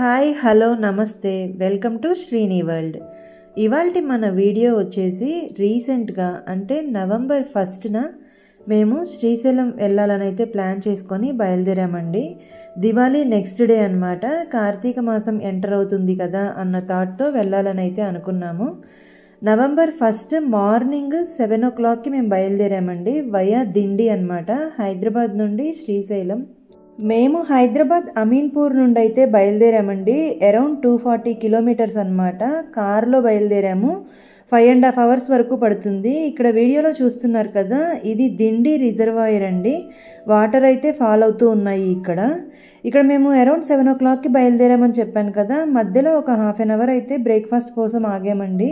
hi hello నమస్తే welcome to Srini world ఇవాళ మన వీడియో వచ్చేసి రీసెంట్గా అంటే నవంబర్ ఫస్ట్న మేము శ్రీశైలం వెళ్ళాలని అయితే ప్లాన్ చేసుకొని బయలుదేరామండి దివాళీ నెక్స్ట్ డే అనమాట కార్తీక మాసం ఎంటర్ అవుతుంది కదా అన్న థాట్తో వెళ్ళాలని అయితే అనుకున్నాము నవంబర్ ఫస్ట్ మార్నింగ్ సెవెన్ ఓ క్లాక్కి మేము బయలుదేరామండి వయా దిండి అనమాట హైదరాబాద్ నుండి శ్రీశైలం మేము హైదరాబాద్ అమీన్పూర్ నుండి అయితే బయలుదేరామండి అరౌండ్ టూ ఫార్టీ కిలోమీటర్స్ అనమాట కారులో బయలుదేరాము ఫైవ్ అండ్ హాఫ్ అవర్స్ వరకు పడుతుంది ఇక్కడ వీడియోలో చూస్తున్నారు కదా ఇది దిండి రిజర్వాయర్ అండి వాటర్ అయితే ఫాల్ అవుతూ ఉన్నాయి ఇక్కడ ఇక్కడ మేము అరౌండ్ సెవెన్ ఓ క్లాక్కి బయలుదేరామని చెప్పాను కదా మధ్యలో ఒక హాఫ్ అన్ అవర్ అయితే బ్రేక్ఫాస్ట్ కోసం ఆగామండి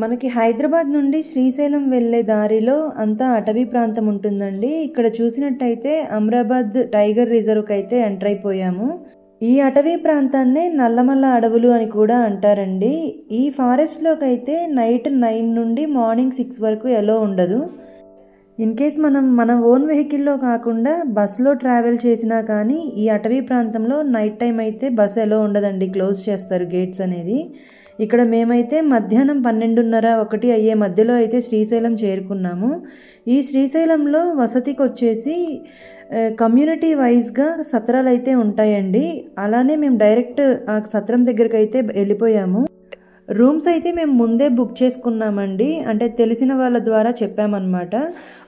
మనకి హైదరాబాద్ నుండి శ్రీశైలం వెళ్ళే దారిలో అంతా అటవీ ప్రాంతం ఉంటుందండి ఇక్కడ చూసినట్టయితే అమరాబాద్ టైగర్ రిజర్వ్కి అయితే ఎంటర్ అయిపోయాము ఈ అటవీ ప్రాంతాన్నే నల్లమల్ల అడవులు అని కూడా అంటారండి ఈ ఫారెస్ట్లోకి అయితే నైట్ నైన్ నుండి మార్నింగ్ సిక్స్ వరకు ఎలా ఉండదు ఇన్ కేస్ మనం మన ఓన్ వెహికల్లో కాకుండా బస్సులో ట్రావెల్ చేసినా కానీ ఈ అటవీ ప్రాంతంలో నైట్ టైం అయితే బస్సు ఎలా ఉండదండి క్లోజ్ చేస్తారు గేట్స్ అనేది ఇక్కడ మేమైతే మధ్యాహ్నం పన్నెండున్నర ఒకటి అయ్యే మధ్యలో అయితే శ్రీశైలం చేరుకున్నాము ఈ శ్రీశైలంలో వసతికి వచ్చేసి కమ్యూనిటీ వైజ్గా సత్రాలు అయితే ఉంటాయండి అలానే మేము డైరెక్ట్ ఆ సత్రం దగ్గరికి అయితే వెళ్ళిపోయాము రూమ్స్ అయితే మేము ముందే బుక్ చేసుకున్నామండి అంటే తెలిసిన వాళ్ళ ద్వారా చెప్పామన్నమాట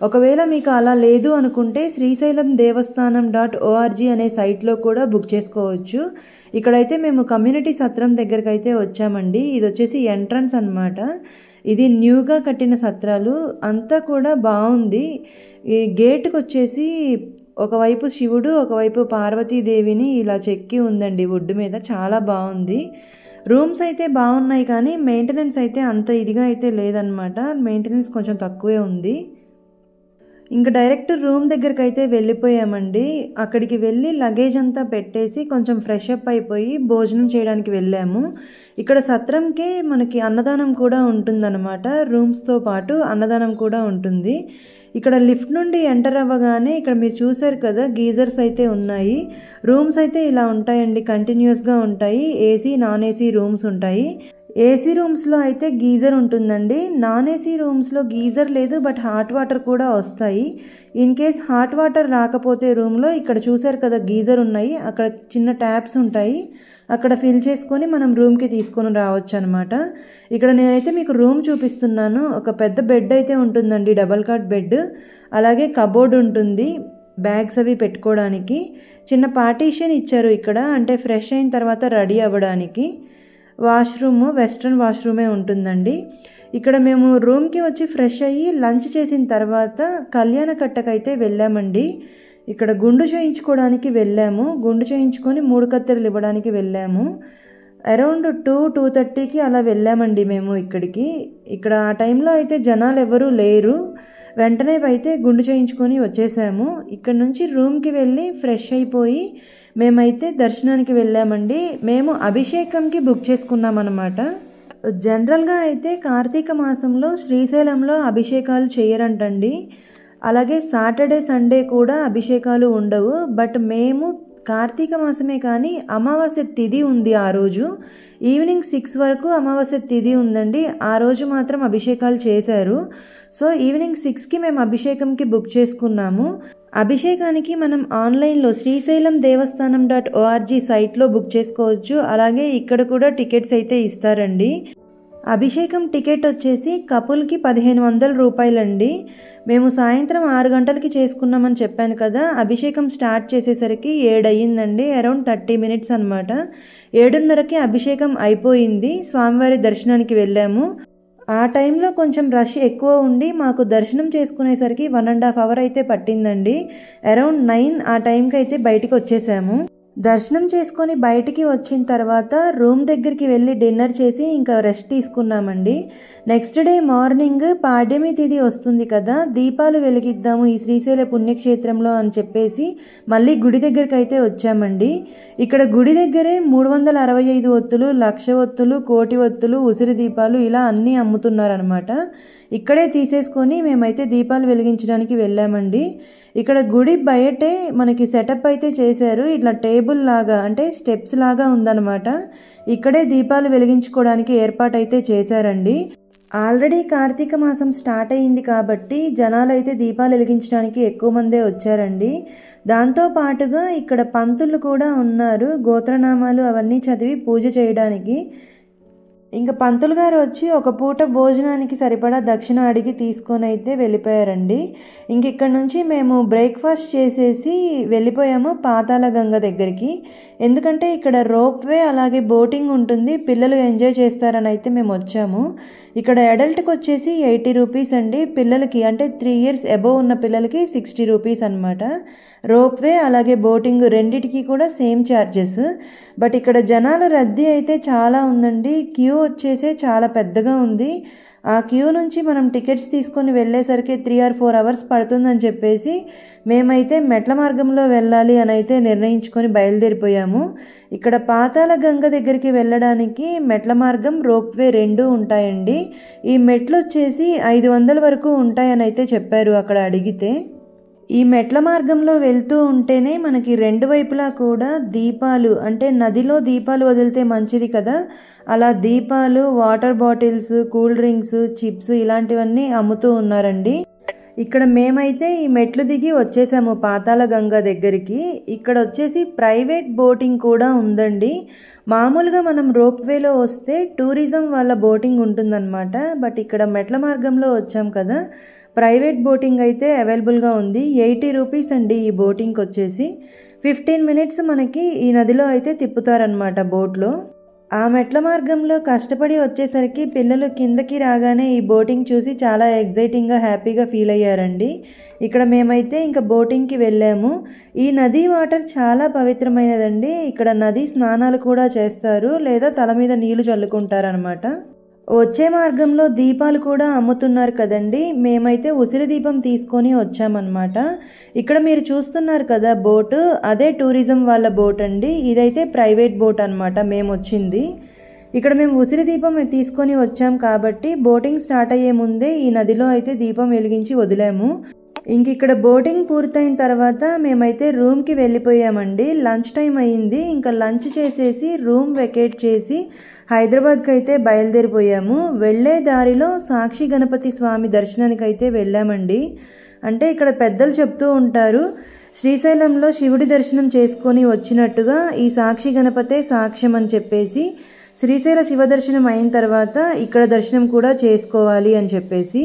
ఒకవేళ మీకు అలా లేదు అనుకుంటే శ్రీశైలం దేవస్థానం డాట్ ఓఆర్జీ అనే సైట్లో కూడా బుక్ చేసుకోవచ్చు ఇక్కడైతే మేము కమ్యూనిటీ సత్రం దగ్గరికి అయితే వచ్చామండి ఇది వచ్చేసి ఎంట్రన్స్ అనమాట ఇది న్యూగా కట్టిన సత్రాలు అంతా కూడా బాగుంది ఈ గేట్కి వచ్చేసి ఒకవైపు శివుడు ఒకవైపు పార్వతీదేవిని ఇలా చెక్కి ఉందండి ఒడ్డు మీద చాలా బాగుంది రూమ్స్ అయితే బాగున్నాయి కానీ మెయింటెనెన్స్ అయితే అంత ఇదిగా అయితే లేదనమాట మెయింటెనెన్స్ కొంచెం తక్కువే ఉంది ఇంకా డైరెక్ట్ రూమ్ దగ్గరికి అయితే వెళ్ళిపోయామండి అక్కడికి వెళ్ళి లగేజ్ అంతా పెట్టేసి కొంచెం ఫ్రెష్ అప్ అయిపోయి భోజనం చేయడానికి వెళ్ళాము ఇక్కడ సత్రంకే మనకి అన్నదానం కూడా ఉంటుందన్నమాట రూమ్స్తో పాటు అన్నదానం కూడా ఉంటుంది ఇక్కడ లిఫ్ట్ నుండి ఎంటర్ అవ్వగానే ఇక్కడ మీరు చూసారు కదా గీజర్స్ అయితే ఉన్నాయి రూమ్స్ అయితే ఇలా ఉంటాయండి కంటిన్యూస్గా ఉంటాయి ఏసీ నాన్ ఏసీ రూమ్స్ ఉంటాయి ఏసీ రూమ్స్లో అయితే గీజర్ ఉంటుందండి నాన్ ఏసీ రూమ్స్లో గీజర్ లేదు బట్ హాట్ వాటర్ కూడా వస్తాయి ఇన్ కేస్ హాట్ వాటర్ రాకపోతే రూమ్లో ఇక్కడ చూసారు కదా గీజర్ ఉన్నాయి అక్కడ చిన్న ట్యాప్స్ ఉంటాయి అక్కడ ఫిల్ చేసుకొని మనం రూమ్కి తీసుకొని రావచ్చు అనమాట ఇక్కడ నేనైతే మీకు రూమ్ చూపిస్తున్నాను ఒక పెద్ద బెడ్ అయితే ఉంటుందండి డబల్ కాట్ బెడ్ అలాగే కబోర్డ్ ఉంటుంది బ్యాగ్స్ అవి పెట్టుకోవడానికి చిన్న పార్టీషన్ ఇచ్చారు ఇక్కడ అంటే ఫ్రెష్ అయిన తర్వాత రెడీ అవ్వడానికి వాష్రూమ్ వెస్ట్రన్ వాష్రూమే ఉంటుందండి ఇక్కడ మేము రూమ్కి వచ్చి ఫ్రెష్ అయ్యి లంచ్ చేసిన తర్వాత కళ్యాణ కట్టకైతే వెళ్ళామండి ఇక్కడ గుండు చేయించుకోవడానికి వెళ్ళాము గుండు చేయించుకొని మూడు కత్తెరలు ఇవ్వడానికి వెళ్ళాము అరౌండ్ టూ టూ థర్టీకి అలా వెళ్ళామండి మేము ఇక్కడికి ఇక్కడ ఆ టైంలో అయితే జనాలు ఎవరూ లేరు వెంటనే అయితే గుండు చేయించుకొని వచ్చేసాము ఇక్కడ నుంచి రూమ్కి వెళ్ళి ఫ్రెష్ అయిపోయి మేమైతే దర్శనానికి వెళ్ళామండి మేము అభిషేకంకి బుక్ చేసుకున్నాం అనమాట జనరల్గా అయితే కార్తీక మాసంలో శ్రీశైలంలో అభిషేకాలు చేయరంటండి అలాగే సాటర్డే సండే కూడా అభిషేకాలు ఉండవు బట్ మేము కార్తీక మాసమే కానీ అమావాస్య తిథి ఉంది ఆ రోజు ఈవినింగ్ సిక్స్ వరకు అమావాస్య తిథి ఉందండి ఆ రోజు మాత్రం అభిషేకాలు చేశారు సో ఈవినింగ్ సిక్స్కి మేము అభిషేకంకి బుక్ చేసుకున్నాము అభిషేకానికి మనం ఆన్లైన్లో శ్రీశైలం దేవస్థానం డాట్ ఓఆర్జీ సైట్లో బుక్ చేసుకోవచ్చు అలాగే ఇక్కడ కూడా టికెట్స్ అయితే ఇస్తారండి అభిషేకం టికెట్ వచ్చేసి కపుల్కి పదిహేను వందల రూపాయలండి మేము సాయంత్రం ఆరు గంటలకి చేసుకున్నామని చెప్పాను కదా అభిషేకం స్టార్ట్ చేసేసరికి ఏడయ్యిందండి అరౌండ్ థర్టీ మినిట్స్ అనమాట ఏడున్నరకి అభిషేకం అయిపోయింది స్వామివారి దర్శనానికి వెళ్ళాము ఆ టైంలో కొంచెం రష్ ఎక్కువ ఉండి మాకు దర్శనం చేసుకునేసరికి వన్ అండ్ హాఫ్ అవర్ అయితే పట్టిందండి అరౌండ్ నైన్ ఆ టైంకి అయితే బయటకు వచ్చేసాము దర్శనం చేసుకొని బయటికి వచ్చిన తర్వాత రూమ్ దగ్గరికి వెళ్ళి డిన్నర్ చేసి ఇంకా రెస్ట్ తీసుకున్నామండి నెక్స్ట్ డే మార్నింగ్ పాడ్యమి తిది వస్తుంది కదా దీపాలు వెలిగిద్దాము ఈ శ్రీశైల పుణ్యక్షేత్రంలో అని చెప్పేసి మళ్ళీ గుడి దగ్గరికి అయితే వచ్చామండి ఇక్కడ గుడి దగ్గరే మూడు వందల అరవై ఐదు ఒత్తులు లక్ష ఒత్తులు కోటి ఒత్తులు ఉసిరి దీపాలు ఇలా అన్నీ అమ్ముతున్నారనమాట ఇక్కడే తీసేసుకొని మేమైతే దీపాలు వెలిగించడానికి వెళ్ళామండి ఇక్కడ గుడి బయటే మనకి సెటప్ అయితే చేశారు ఇట్లా టేబుల్ టేబుల్ లాగా అంటే స్టెప్స్ లాగా ఉందన్నమాట ఇక్కడే దీపాలు వెలిగించుకోవడానికి ఏర్పాటైతే చేశారండి ఆల్రెడీ కార్తీక మాసం స్టార్ట్ అయింది కాబట్టి జనాలు అయితే దీపాలు వెలిగించడానికి ఎక్కువ మందే వచ్చారండి దాంతో పాటుగా ఇక్కడ పంతులు కూడా ఉన్నారు గోత్రనామాలు అవన్నీ చదివి పూజ చేయడానికి ఇంక పంతులు గారు వచ్చి ఒక పూట భోజనానికి సరిపడా దక్షిణ అడిగి తీసుకొని అయితే వెళ్ళిపోయారండి ఇంక ఇక్కడ నుంచి మేము బ్రేక్ఫాస్ట్ చేసేసి వెళ్ళిపోయాము పాతాల గంగ దగ్గరికి ఎందుకంటే ఇక్కడ రోప్వే అలాగే బోటింగ్ ఉంటుంది పిల్లలు ఎంజాయ్ చేస్తారని అయితే మేము వచ్చాము ఇక్కడ అడల్ట్కి వచ్చేసి ఎయిటీ రూపీస్ అండి పిల్లలకి అంటే త్రీ ఇయర్స్ అబోవ్ ఉన్న పిల్లలకి సిక్స్టీ రూపీస్ అనమాట రోప్వే అలాగే బోటింగ్ రెండిటికి కూడా సేమ్ ఛార్జెస్ బట్ ఇక్కడ జనాల రద్దీ అయితే చాలా ఉందండి క్యూ వచ్చేసే చాలా పెద్దగా ఉంది ఆ క్యూ నుంచి మనం టికెట్స్ తీసుకొని వెళ్ళేసరికి త్రీ ఆర్ ఫోర్ అవర్స్ పడుతుందని చెప్పేసి మేమైతే మెట్ల మార్గంలో వెళ్ళాలి అని అయితే నిర్ణయించుకొని బయలుదేరిపోయాము ఇక్కడ పాతాల గంగ దగ్గరికి వెళ్ళడానికి మెట్ల మార్గం రోప్వే రెండు ఉంటాయండి ఈ మెట్లు వచ్చేసి ఐదు వందల వరకు ఉంటాయని అయితే చెప్పారు అక్కడ అడిగితే ఈ మెట్ల మార్గంలో వెళ్తూ ఉంటేనే మనకి రెండు వైపులా కూడా దీపాలు అంటే నదిలో దీపాలు వదిలితే మంచిది కదా అలా దీపాలు water bottles cool drinks chips ఇలాంటివన్నీ అమ్ముతూ ఉన్నారండి ఇక్కడ మేమైతే ఈ మెట్లు దిగి వచ్చేసాము పాతాల గంగ దగ్గరికి ఇక్కడ వచ్చేసి ప్రైవేట్ బోటింగ్ కూడా ఉందండి మామూలుగా మనం రోప్వేలో వస్తే టూరిజం వాళ్ళ బోటింగ్ ఉంటుందన్నమాట బట్ ఇక్కడ మెట్ల మార్గంలో వచ్చాం కదా ప్రైవేట్ బోటింగ్ అయితే అవైలబుల్గా ఉంది ఎయిటీ రూపీస్ అండి ఈ బోటింగ్కి వచ్చేసి ఫిఫ్టీన్ మినిట్స్ మనకి ఈ నదిలో అయితే తిప్పుతారనమాట బోట్లో ఆ మెట్ల మార్గంలో కష్టపడి వచ్చేసరికి పిల్లలు కిందకి రాగానే ఈ బోటింగ్ చూసి చాలా ఎగ్జైటింగ్గా హ్యాపీగా ఫీల్ అయ్యారండి ఇక్కడ మేమైతే ఇంకా బోటింగ్కి వెళ్ళాము ఈ నది వాటర్ చాలా పవిత్రమైనదండి ఇక్కడ నది స్నానాలు కూడా చేస్తారు లేదా తల మీద నీళ్లు చల్లుకుంటారనమాట వచ్చే మార్గంలో దీపాలు కూడా అమ్ముతున్నారు కదండి మేమైతే ఉసిరి దీపం తీసుకొని వచ్చామన్నమాట ఇక్కడ మీరు చూస్తున్నారు కదా బోటు అదే టూరిజం వాళ్ళ బోట్ అండి ఇదైతే ప్రైవేట్ బోట్ అనమాట మేము వచ్చింది ఇక్కడ మేము ఉసిరి దీపం తీసుకొని వచ్చాం కాబట్టి బోటింగ్ స్టార్ట్ అయ్యే ముందే ఈ నదిలో అయితే దీపం వెలిగించి వదిలాము ఇంక ఇక్కడ బోటింగ్ పూర్తయిన తర్వాత మేమైతే రూమ్కి వెళ్ళిపోయామండి లంచ్ టైం అయ్యింది ఇంకా లంచ్ చేసేసి రూమ్ వెకేట్ చేసి హైదరాబాద్కి అయితే బయలుదేరిపోయాము వెళ్ళే దారిలో సాక్షి గణపతి స్వామి దర్శనానికి అయితే వెళ్ళామండి అంటే ఇక్కడ పెద్దలు చెప్తూ ఉంటారు శ్రీశైలంలో శివుడి దర్శనం చేసుకొని వచ్చినట్టుగా ఈ సాక్షి గణపతే సాక్ష్యం అని చెప్పేసి శ్రీశైల శివ దర్శనం అయిన తర్వాత ఇక్కడ దర్శనం కూడా చేసుకోవాలి అని చెప్పేసి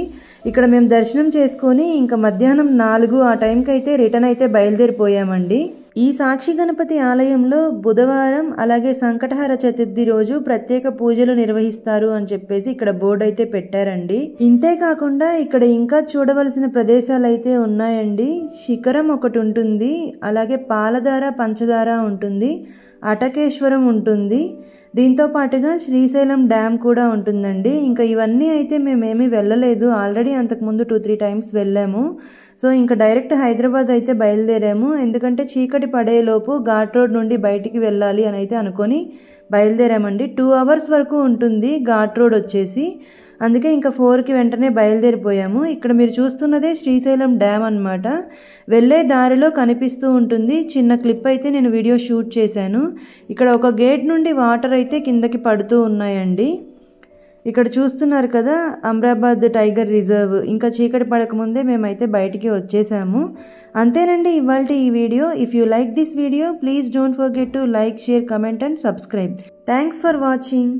ఇక్కడ మేము దర్శనం చేసుకొని ఇంకా మధ్యాహ్నం నాలుగు ఆ టైంకి అయితే రిటర్న్ అయితే బయలుదేరిపోయామండి ఈ సాక్షి గణపతి ఆలయంలో బుధవారం అలాగే సంకటహార చతుర్థి రోజు ప్రత్యేక పూజలు నిర్వహిస్తారు అని చెప్పేసి ఇక్కడ బోర్డు అయితే పెట్టారండి ఇంతే కాకుండా ఇక్కడ ఇంకా చూడవలసిన ప్రదేశాలు అయితే ఉన్నాయండి శిఖరం ఒకటి ఉంటుంది అలాగే పాలధార పంచదార ఉంటుంది అటకేశ్వరం ఉంటుంది దీంతో పాటుగా శ్రీశైలం డ్యామ్ కూడా ఉంటుందండి ఇంకా ఇవన్నీ అయితే మేమేమీ వెళ్ళలేదు ఆల్రెడీ అంతకుముందు టూ త్రీ టైమ్స్ వెళ్ళాము సో ఇంకా డైరెక్ట్ హైదరాబాద్ అయితే బయలుదేరాము ఎందుకంటే చీకటి పడేలోపు ఘాట్ రోడ్ నుండి బయటికి వెళ్ళాలి అని అయితే అనుకొని బయలుదేరామండి టూ అవర్స్ వరకు ఉంటుంది ఘాట్ రోడ్ వచ్చేసి అందుకే ఇంకా ఫోర్కి వెంటనే బయలుదేరిపోయాము ఇక్కడ మీరు చూస్తున్నదే శ్రీశైలం డ్యామ్ అనమాట వెళ్ళే దారిలో కనిపిస్తూ ఉంటుంది చిన్న క్లిప్ అయితే నేను వీడియో షూట్ చేశాను ఇక్కడ ఒక గేట్ నుండి వాటర్ అయితే కిందకి పడుతూ ఉన్నాయండి ఇక్కడ చూస్తున్నారు కదా అమ్రాబాద్ టైగర్ రిజర్వ్ ఇంకా చీకటి పడకముందే మేమైతే బయటికి వచ్చేసాము అంతేనండి ఇవాళ ఈ video if you like this video please don't forget to like share comment and subscribe thanks for watching